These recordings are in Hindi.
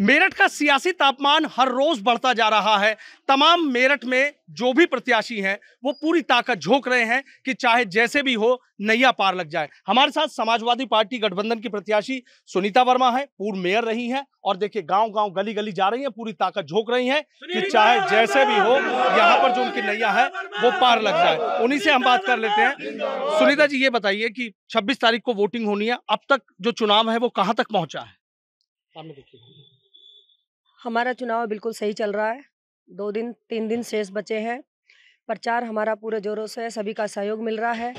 मेरठ का सियासी तापमान हर रोज बढ़ता जा रहा है तमाम मेरठ में जो भी प्रत्याशी हैं वो पूरी ताकत झोंक रहे हैं कि चाहे जैसे भी हो नैया पार लग जाए हमारे साथ समाजवादी पार्टी गठबंधन की प्रत्याशी सुनीता वर्मा है पूर्व मेयर रही हैं और देखिए गांव गांव गली गली जा रही हैं पूरी ताकत झोंक रही हैं कि चाहे जैसे भी हो यहाँ पर जो उनकी नैया है वो पार लग जाए उन्हीं से हम बात कर लेते हैं सुनीता जी ये बताइए कि छब्बीस तारीख को वोटिंग होनी है अब तक जो चुनाव है वो कहाँ तक पहुँचा है सामने देखिए हमारा चुनाव बिल्कुल सही चल रहा है दो दिन तीन दिन शेष बचे हैं प्रचार हमारा पूरे जोरों से है सभी का सहयोग मिल रहा है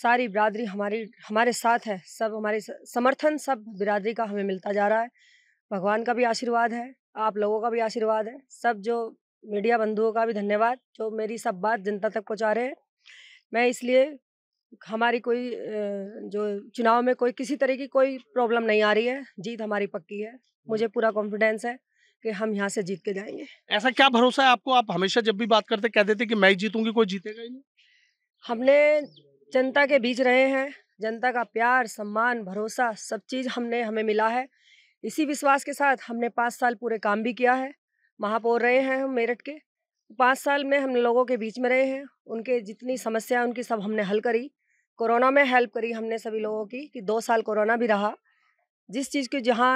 सारी बिरादरी हमारी हमारे साथ है सब हमारे समर्थन सब बिरादरी का हमें मिलता जा रहा है भगवान का भी आशीर्वाद है आप लोगों का भी आशीर्वाद है सब जो मीडिया बंधुओं का भी धन्यवाद जो मेरी सब बात जनता तक पहुँचा रहे हैं मैं इसलिए हमारी कोई जो चुनाव में कोई किसी तरह की कोई प्रॉब्लम नहीं आ रही है जीत हमारी पक्की है मुझे पूरा कॉन्फिडेंस है कि हम यहाँ से जीत के जाएंगे ऐसा क्या भरोसा है आपको आप हमेशा जब भी बात करते कह देते कि मैं जीतूंगी कोई जीतेगा ही नहीं हमने जनता के बीच रहे हैं जनता का प्यार सम्मान भरोसा सब चीज़ हमने हमें मिला है इसी विश्वास के साथ हमने पाँच साल पूरे काम भी किया है महापौर रहे हैं हम मेरठ के पाँच साल में हम लोगों के बीच में रहे हैं उनके जितनी समस्या उनकी सब हमने हल करी कोरोना में हेल्प करी हमने सभी लोगों की कि दो साल कोरोना भी रहा जिस चीज़ की जहाँ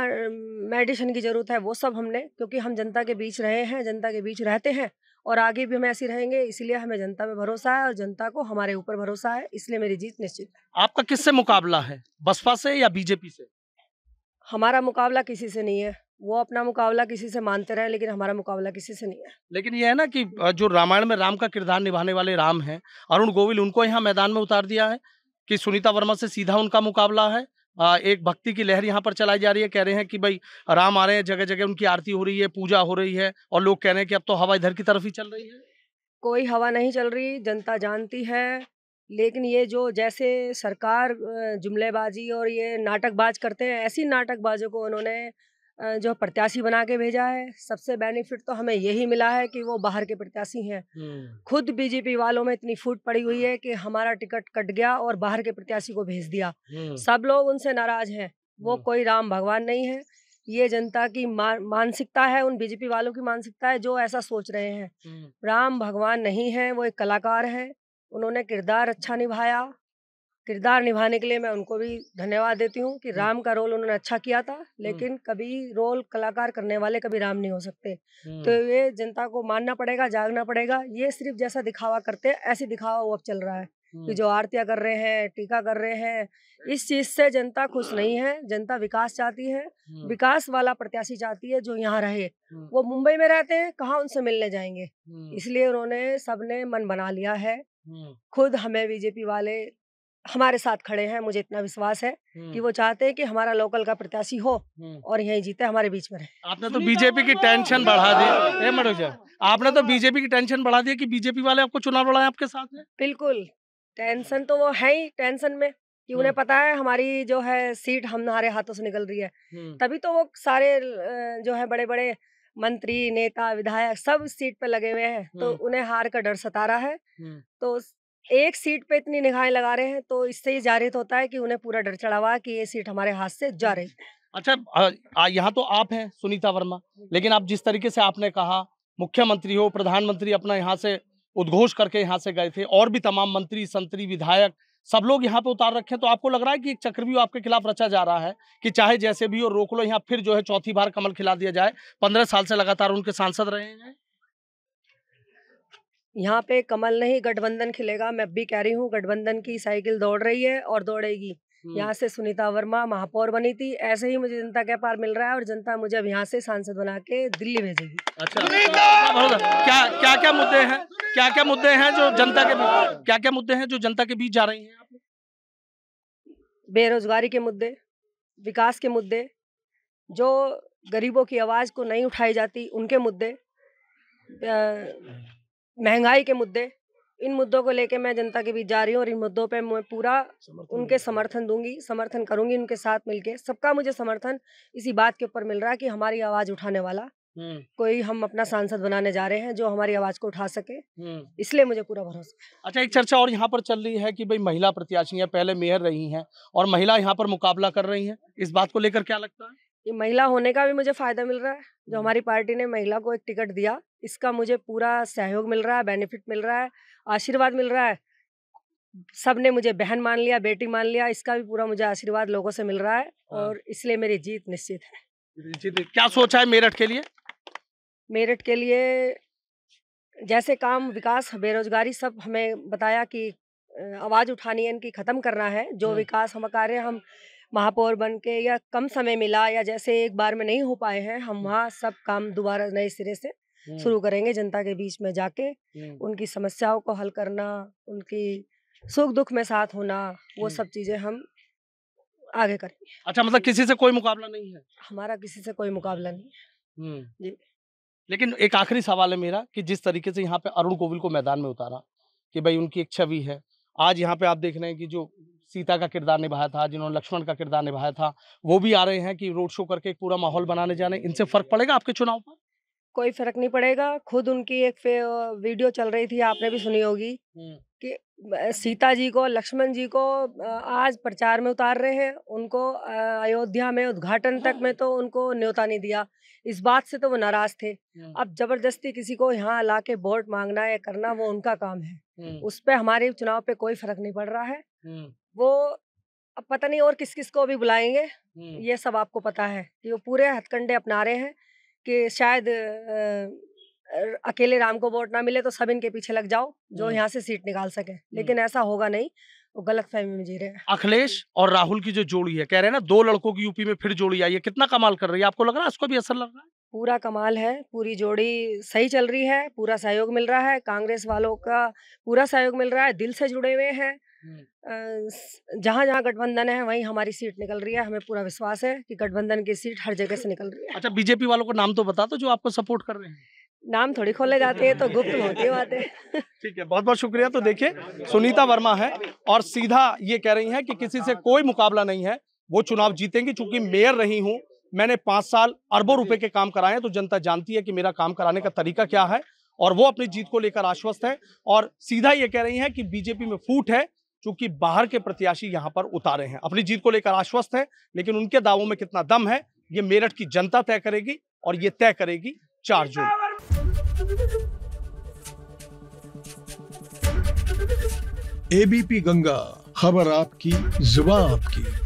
मेडिटेशन की ज़रूरत है वो सब हमने क्योंकि हम जनता के बीच रहे हैं जनता के बीच रहते हैं और आगे भी हम ऐसे रहेंगे इसलिए हमें जनता में भरोसा है और जनता को हमारे ऊपर भरोसा है इसलिए मेरी जीत निश्चित है आपका किससे मुकाबला है बसपा से या बीजेपी से हमारा मुकाबला किसी से नहीं है वो अपना मुकाबला किसी से मानते रहे लेकिन हमारा मुकाबला किसी से नहीं है लेकिन यह है ना कि जो रामायण में राम का किरदार निभाने वाले राम हैं अरुण गोविल उनको यहाँ मैदान में उतार दिया है कि सुनीता वर्मा से सीधा उनका मुकाबला है एक भक्ति की लहर यहाँ पर चलाई जा रही है कह रहे हैं कि भाई राम आ रहे हैं जगह जगह उनकी आरती हो रही है पूजा हो रही है और लोग कह रहे हैं कि अब तो हवा इधर की तरफ ही चल रही है कोई हवा नहीं चल रही जनता जानती है लेकिन ये जो जैसे सरकार जुमलेबाजी और ये नाटकबाज करते हैं ऐसी नाटकबाजों को उन्होंने जो प्रत्याशी बना के भेजा है सबसे बेनिफिट तो हमें यही मिला है कि वो बाहर के प्रत्याशी हैं हम्म। खुद बीजेपी वालों में इतनी फूट पड़ी हुई हाँ। है कि हमारा टिकट कट गया और बाहर के प्रत्याशी को भेज दिया हम्म। सब लोग उनसे नाराज हैं वो हम्म। कोई राम भगवान नहीं है ये जनता की मानसिकता है उन बीजेपी वालों की मानसिकता है जो ऐसा सोच रहे हैं राम भगवान नहीं है वो एक कलाकार है उन्होंने किरदार अच्छा निभाया किरदार निभाने के लिए मैं उनको भी धन्यवाद देती हूँ कि राम का रोल उन्होंने अच्छा किया था लेकिन कभी रोल कलाकार करने वाले कभी राम नहीं हो सकते तो ये जनता को मानना पड़ेगा जागना पड़ेगा ये सिर्फ जैसा दिखावा करते हैं ऐसे दिखावा वो अब चल रहा है कि जो आरतियाँ कर रहे हैं टीका कर रहे हैं इस चीज से जनता खुश नहीं है जनता विकास चाहती है विकास वाला प्रत्याशी चाहती है जो यहाँ रहे वो मुंबई में रहते हैं कहाँ उनसे मिलने जाएंगे इसलिए उन्होंने सबने मन बना लिया है खुद हमें बीजेपी वाले हमारे साथ खड़े हैं मुझे इतना विश्वास है कि वो चाहते हैं कि हमारा लोकल का प्रत्याशी हो और यही जीते हमारे बीच में रहे आपने तो, तो बीजेपी की टेंशन बढ़ा दी मनोजा आपने तो बीजेपी की टेंशन बढ़ा दी कि बीजेपी वाले आपको चुनाव लड़ाए आपके साथ में बिल्कुल टेंशन तो वो है ही टेंशन में कि उन्हें पता है हमारी जो है सीट हमारे हाथों से निकल रही है तभी तो वो सारे जो है बड़े बड़े मंत्री नेता विधायक सब सीट पे लगे हुए हैं तो उन्हें हार का डर सता रहा है तो एक सीट पे इतनी निगाहें लगा रहे हैं तो इससे ये जाहिर होता है कि उन्हें पूरा डर चढ़ा हुआ कि ये सीट हमारे हाथ से जा रही अच्छा यहाँ तो आप हैं सुनीता वर्मा लेकिन आप जिस तरीके से आपने कहा मुख्यमंत्री हो प्रधानमंत्री अपना यहाँ से उद्घोष करके यहाँ से गए थे और भी तमाम मंत्री संतरी विधायक सब लोग यहाँ पे उतार रखे तो आपको लग रहा है कि एक चक्रव्यूह आपके खिलाफ रचा जा रहा है कि चाहे जैसे भी हो रोक लो यहाँ फिर जो है चौथी बार कमल खिला दिया जाए पंद्रह साल से लगातार उनके सांसद रहे हैं यहाँ पे कमल नहीं गठबंधन खिलेगा मैं भी कह रही हूँ गठबंधन की साइकिल दौड़ रही है और दौड़ेगी यहाँ से सुनीता वर्मा महापौर बनी थी ऐसे ही मुझे जनता के पार मिल रहा है और जनता मुझे अब यहाँ से सांसद बना के दिल्ली भेजेगी अच्छा क्या क्या क्या मुद्दे हैं क्या क्या मुद्दे हैं जो जनता के क्या क्या मुद्दे हैं जो जनता के बीच जा रही है बेरोजगारी के मुद्दे विकास के मुद्दे जो गरीबों की आवाज़ को नहीं उठाई जाती उनके मुद्दे महंगाई के मुद्दे इन मुद्दों को लेकर मैं जनता के बीच जा रही हूँ और इन मुद्दों पर मैं पूरा समर्थन उनके समर्थन दूंगी समर्थन करूंगी उनके साथ मिलकर सबका मुझे समर्थन इसी बात के ऊपर मिल रहा है कि हमारी आवाज उठाने वाला कोई हम अपना सांसद बनाने जा रहे हैं जो हमारी आवाज को उठा सके इसलिए मुझे पूरा भरोसा अच्छा एक चर्चा और यहाँ पर चल रही है कि भाई महिला प्रत्याशी पहले मेयर रही हैं और महिला यहाँ पर मुकाबला कर रही हैं इस बात को लेकर क्या लगता है ये महिला होने का भी मुझे फायदा मिल रहा है जो हमारी पार्टी ने महिला को एक टिकट दिया इसका मुझे पूरा सहयोग मिल रहा है बेनिफिट मिल रहा है आशीर्वाद मिल रहा है सब ने मुझे बहन मान लिया बेटी मान लिया इसका भी पूरा मुझे आशीर्वाद लोगों से मिल रहा है हाँ। और इसलिए मेरी जीत निश्चित है क्या सोचा है मेरठ के लिए मेरठ के लिए जैसे काम विकास बेरोजगारी सब हमें बताया कि आवाज़ उठानी है इनकी ख़त्म करना है जो हाँ। विकास हम कार्य हम महापौर बन के या कम समय मिला या जैसे एक बार में नहीं हो पाए हैं हम वहाँ सब काम दोबारा नए सिरे से शुरू करेंगे जनता के बीच में जाके उनकी समस्याओं को हल करना उनकी सुख दुख में साथ होना वो सब चीजें हम आगे करेंगे अच्छा मतलब किसी से कोई मुकाबला नहीं है हमारा किसी से कोई मुकाबला नहीं है जी लेकिन एक आखिरी सवाल है मेरा कि जिस तरीके से यहाँ पे अरुण गोविल को मैदान में उतारा कि भाई उनकी एक छवि है आज यहाँ पे आप देख रहे हैं कि जो सीता का किरदार निभाया था जिन्होंने लक्ष्मण का किरदार निभाया था वो भी आ रहे हैं कि रोड शो करके एक पूरा माहौल बनाने जाने इनसे फर्क पड़ेगा आपके चुनाव पर कोई फर्क नहीं पड़ेगा खुद उनकी एक वीडियो चल रही थी आपने भी सुनी होगी कि सीता जी को लक्ष्मण जी को आज प्रचार में उतार रहे हैं उनको अयोध्या में उद्घाटन तक में तो उनको न्योता नहीं दिया इस बात से तो वो नाराज थे अब जबरदस्ती किसी को यहाँ ला के वोट मांगना या करना वो उनका काम है उस पर हमारे चुनाव पे कोई फर्क नहीं पड़ रहा है वो अब पता नहीं और किस किस को भी बुलाएंगे ये सब आपको पता है कि वो पूरे हथकंडे अपना रहे हैं कि शायद अकेले राम को वोट ना मिले तो सब इनके पीछे लग जाओ जो यहाँ से सीट निकाल सके लेकिन ऐसा होगा नहीं वो गलत फहमी में जी रहे हैं अखिलेश और राहुल की जो जोड़ी है कह रहे हैं ना दो लड़कों की यूपी में फिर जोड़ी आई है कितना कमाल कर रही है आपको लग रहा है उसको भी असर लग रहा है पूरा कमाल है पूरी जोड़ी सही चल रही है पूरा सहयोग मिल रहा है कांग्रेस वालों का पूरा सहयोग मिल रहा है दिल से जुड़े हुए हैं जहाँ जहाँ गठबंधन है वहीं हमारी सीट निकल रही है हमें पूरा विश्वास है कि गठबंधन की सीट हर जगह से निकल रही है अच्छा बीजेपी वालों को नाम तो बता दो जो आपको सपोर्ट कर रहे हैं नाम थोड़ी खोले जाते हैं तो गुप्त होती बातें ठीक है बहुत बहुत शुक्रिया तो देखिए सुनीता वर्मा है और सीधा ये कह रही है कि किसी से कोई मुकाबला नहीं है वो चुनाव जीतेंगी चूंकि मेयर रही हूँ मैंने पांच साल अरबों रुपए के काम कराए तो जनता जानती है कि मेरा काम कराने का तरीका क्या है और वो अपनी जीत को लेकर आश्वस्त है और सीधा ये कह रही है कि बीजेपी में फूट है चूंकि बाहर के प्रत्याशी यहां पर उतारे हैं अपनी जीत को लेकर आश्वस्त हैं लेकिन उनके दावों में कितना दम है ये मेरठ की जनता तय करेगी और ये तय करेगी चार जून एबीपी गंगा खबर आपकी जुबा आपकी